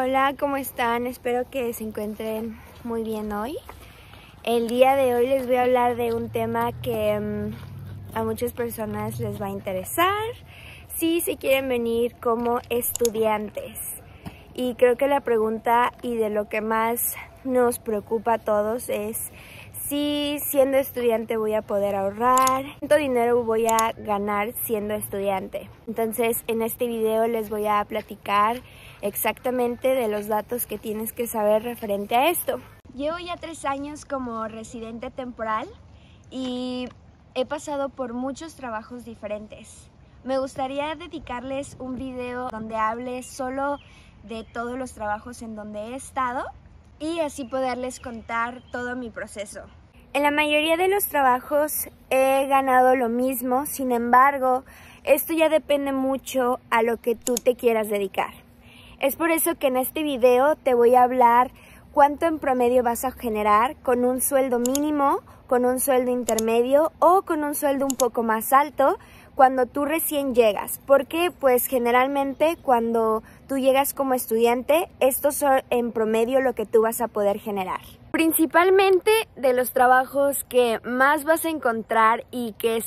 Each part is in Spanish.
Hola, ¿cómo están? Espero que se encuentren muy bien hoy. El día de hoy les voy a hablar de un tema que mm, a muchas personas les va a interesar si quieren venir como estudiantes. Y creo que la pregunta y de lo que más nos preocupa a todos es si siendo estudiante voy a poder ahorrar, cuánto dinero voy a ganar siendo estudiante. Entonces en este video les voy a platicar exactamente de los datos que tienes que saber referente a esto. Llevo ya tres años como residente temporal y he pasado por muchos trabajos diferentes. Me gustaría dedicarles un video donde hable solo de todos los trabajos en donde he estado y así poderles contar todo mi proceso. En la mayoría de los trabajos he ganado lo mismo, sin embargo, esto ya depende mucho a lo que tú te quieras dedicar. Es por eso que en este video te voy a hablar cuánto en promedio vas a generar con un sueldo mínimo, con un sueldo intermedio o con un sueldo un poco más alto cuando tú recién llegas. Porque pues generalmente cuando tú llegas como estudiante, esto son en promedio lo que tú vas a poder generar. Principalmente de los trabajos que más vas a encontrar y que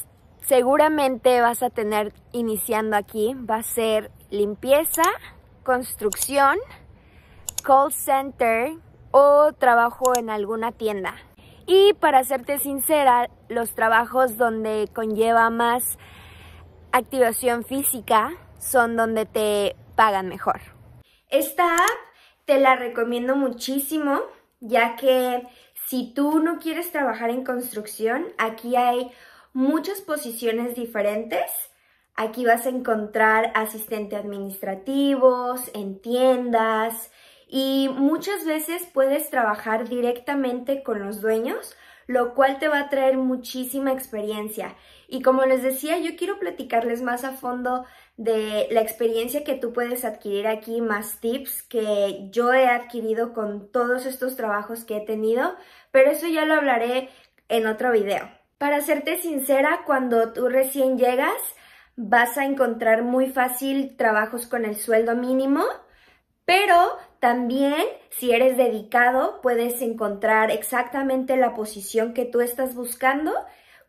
seguramente vas a tener iniciando aquí va a ser limpieza, construcción, call center o trabajo en alguna tienda. Y para serte sincera, los trabajos donde conlleva más activación física son donde te pagan mejor. Esta app te la recomiendo muchísimo, ya que si tú no quieres trabajar en construcción, aquí hay muchas posiciones diferentes Aquí vas a encontrar asistente administrativos, en tiendas y muchas veces puedes trabajar directamente con los dueños, lo cual te va a traer muchísima experiencia. Y como les decía, yo quiero platicarles más a fondo de la experiencia que tú puedes adquirir aquí, más tips que yo he adquirido con todos estos trabajos que he tenido, pero eso ya lo hablaré en otro video. Para serte sincera, cuando tú recién llegas, vas a encontrar muy fácil trabajos con el sueldo mínimo, pero también si eres dedicado puedes encontrar exactamente la posición que tú estás buscando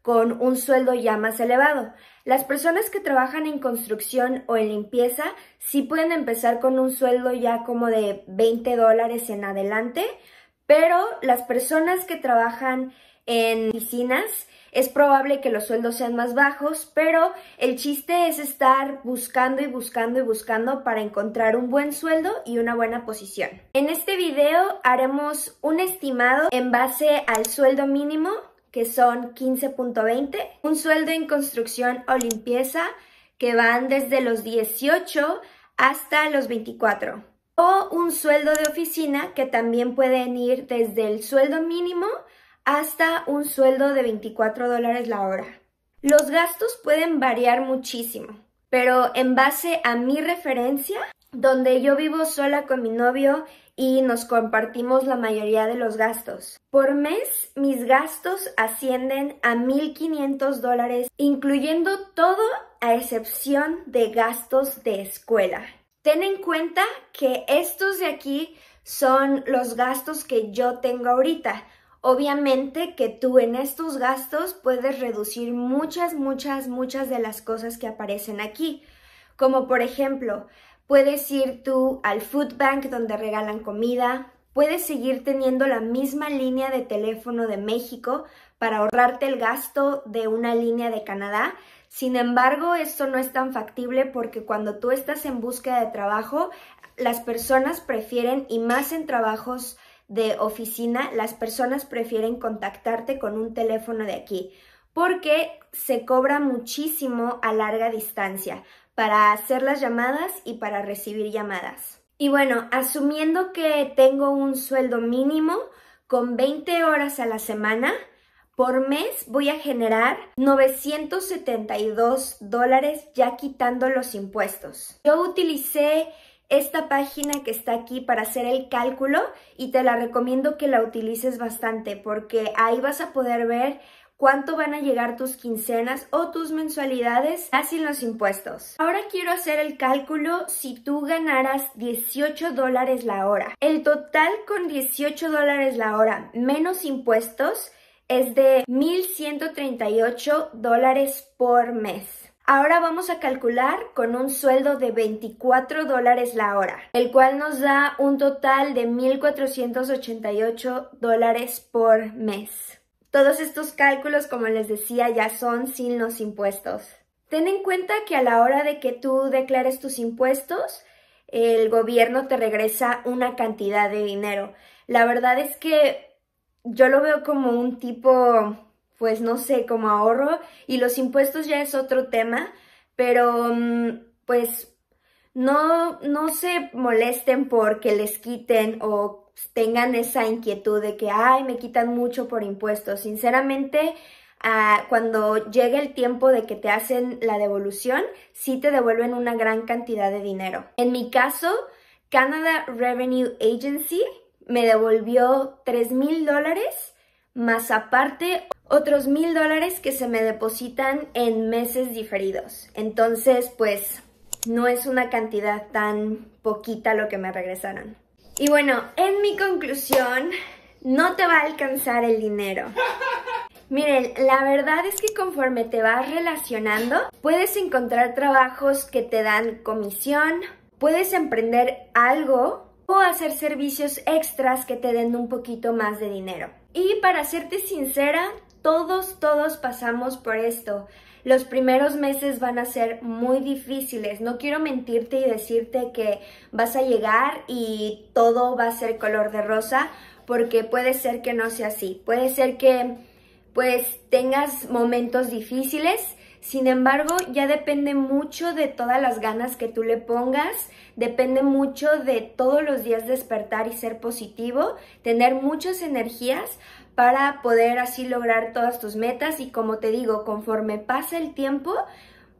con un sueldo ya más elevado. Las personas que trabajan en construcción o en limpieza sí pueden empezar con un sueldo ya como de 20 dólares en adelante, pero las personas que trabajan en oficinas, es probable que los sueldos sean más bajos, pero el chiste es estar buscando y buscando y buscando para encontrar un buen sueldo y una buena posición. En este video haremos un estimado en base al sueldo mínimo, que son 15.20, un sueldo en construcción o limpieza, que van desde los 18 hasta los 24, o un sueldo de oficina, que también pueden ir desde el sueldo mínimo hasta un sueldo de 24 dólares la hora. Los gastos pueden variar muchísimo, pero en base a mi referencia, donde yo vivo sola con mi novio y nos compartimos la mayoría de los gastos. Por mes, mis gastos ascienden a 1.500 dólares, incluyendo todo a excepción de gastos de escuela. Ten en cuenta que estos de aquí son los gastos que yo tengo ahorita. Obviamente que tú en estos gastos puedes reducir muchas, muchas, muchas de las cosas que aparecen aquí. Como por ejemplo, puedes ir tú al food bank donde regalan comida, puedes seguir teniendo la misma línea de teléfono de México para ahorrarte el gasto de una línea de Canadá. Sin embargo, esto no es tan factible porque cuando tú estás en búsqueda de trabajo, las personas prefieren, y más en trabajos de oficina, las personas prefieren contactarte con un teléfono de aquí porque se cobra muchísimo a larga distancia para hacer las llamadas y para recibir llamadas. Y bueno, asumiendo que tengo un sueldo mínimo con 20 horas a la semana, por mes voy a generar 972 dólares ya quitando los impuestos. Yo utilicé esta página que está aquí para hacer el cálculo y te la recomiendo que la utilices bastante porque ahí vas a poder ver cuánto van a llegar tus quincenas o tus mensualidades así los impuestos. Ahora quiero hacer el cálculo si tú ganaras 18 dólares la hora. El total con 18 dólares la hora menos impuestos es de 1.138 dólares por mes. Ahora vamos a calcular con un sueldo de 24 dólares la hora, el cual nos da un total de 1.488 dólares por mes. Todos estos cálculos, como les decía, ya son sin los impuestos. Ten en cuenta que a la hora de que tú declares tus impuestos, el gobierno te regresa una cantidad de dinero. La verdad es que yo lo veo como un tipo pues no sé, como ahorro y los impuestos ya es otro tema, pero mm, pues no, no se molesten porque les quiten o tengan esa inquietud de que, ay, me quitan mucho por impuestos. Sinceramente, ah, cuando llega el tiempo de que te hacen la devolución, sí te devuelven una gran cantidad de dinero. En mi caso, Canada Revenue Agency me devolvió 3 mil dólares, más aparte otros mil dólares que se me depositan en meses diferidos. Entonces, pues no es una cantidad tan poquita lo que me regresaron. Y bueno, en mi conclusión, no te va a alcanzar el dinero. Miren, la verdad es que conforme te vas relacionando, puedes encontrar trabajos que te dan comisión, puedes emprender algo o hacer servicios extras que te den un poquito más de dinero. Y para serte sincera, todos, todos pasamos por esto. Los primeros meses van a ser muy difíciles. No quiero mentirte y decirte que vas a llegar y todo va a ser color de rosa, porque puede ser que no sea así. Puede ser que pues tengas momentos difíciles. Sin embargo, ya depende mucho de todas las ganas que tú le pongas, depende mucho de todos los días despertar y ser positivo, tener muchas energías para poder así lograr todas tus metas y como te digo, conforme pasa el tiempo,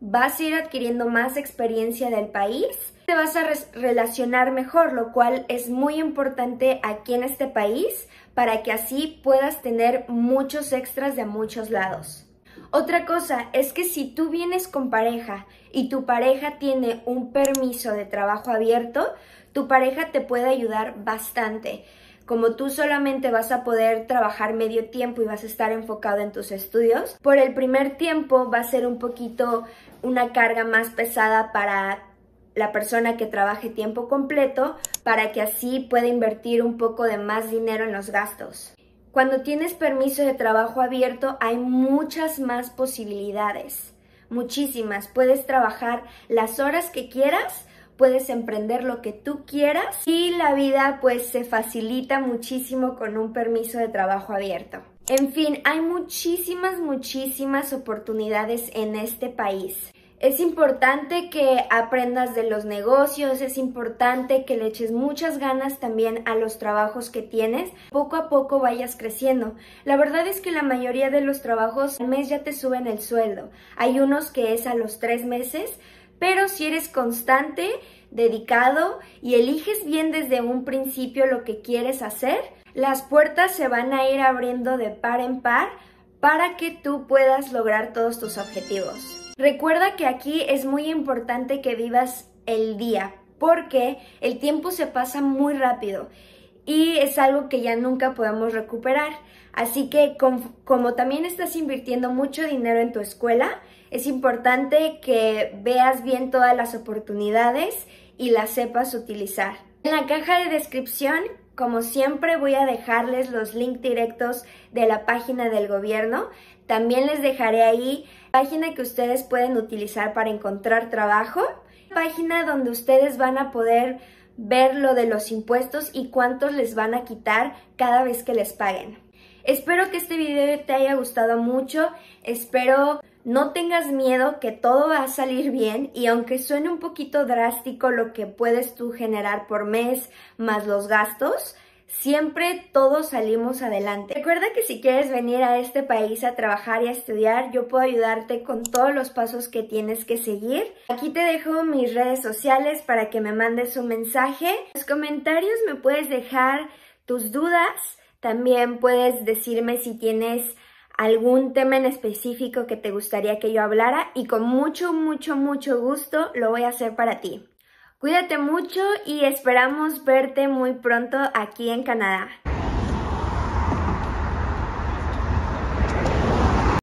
vas a ir adquiriendo más experiencia del país, te vas a relacionar mejor, lo cual es muy importante aquí en este país para que así puedas tener muchos extras de muchos lados. Otra cosa es que si tú vienes con pareja y tu pareja tiene un permiso de trabajo abierto, tu pareja te puede ayudar bastante como tú solamente vas a poder trabajar medio tiempo y vas a estar enfocado en tus estudios, por el primer tiempo va a ser un poquito una carga más pesada para la persona que trabaje tiempo completo para que así pueda invertir un poco de más dinero en los gastos. Cuando tienes permiso de trabajo abierto hay muchas más posibilidades, muchísimas. Puedes trabajar las horas que quieras puedes emprender lo que tú quieras y la vida pues se facilita muchísimo con un permiso de trabajo abierto. En fin, hay muchísimas, muchísimas oportunidades en este país. Es importante que aprendas de los negocios, es importante que le eches muchas ganas también a los trabajos que tienes, poco a poco vayas creciendo. La verdad es que la mayoría de los trabajos al mes ya te suben el sueldo. Hay unos que es a los tres meses, pero si eres constante, dedicado y eliges bien desde un principio lo que quieres hacer, las puertas se van a ir abriendo de par en par para que tú puedas lograr todos tus objetivos. Recuerda que aquí es muy importante que vivas el día porque el tiempo se pasa muy rápido y es algo que ya nunca podemos recuperar. Así que como también estás invirtiendo mucho dinero en tu escuela, es importante que veas bien todas las oportunidades y las sepas utilizar. En la caja de descripción, como siempre, voy a dejarles los links directos de la página del gobierno. También les dejaré ahí página que ustedes pueden utilizar para encontrar trabajo, página donde ustedes van a poder ver lo de los impuestos y cuántos les van a quitar cada vez que les paguen. Espero que este video te haya gustado mucho, espero no tengas miedo que todo va a salir bien y aunque suene un poquito drástico lo que puedes tú generar por mes más los gastos, Siempre todos salimos adelante. Recuerda que si quieres venir a este país a trabajar y a estudiar, yo puedo ayudarte con todos los pasos que tienes que seguir. Aquí te dejo mis redes sociales para que me mandes un mensaje. En los comentarios me puedes dejar tus dudas. También puedes decirme si tienes algún tema en específico que te gustaría que yo hablara y con mucho, mucho, mucho gusto lo voy a hacer para ti. Cuídate mucho y esperamos verte muy pronto aquí en Canadá.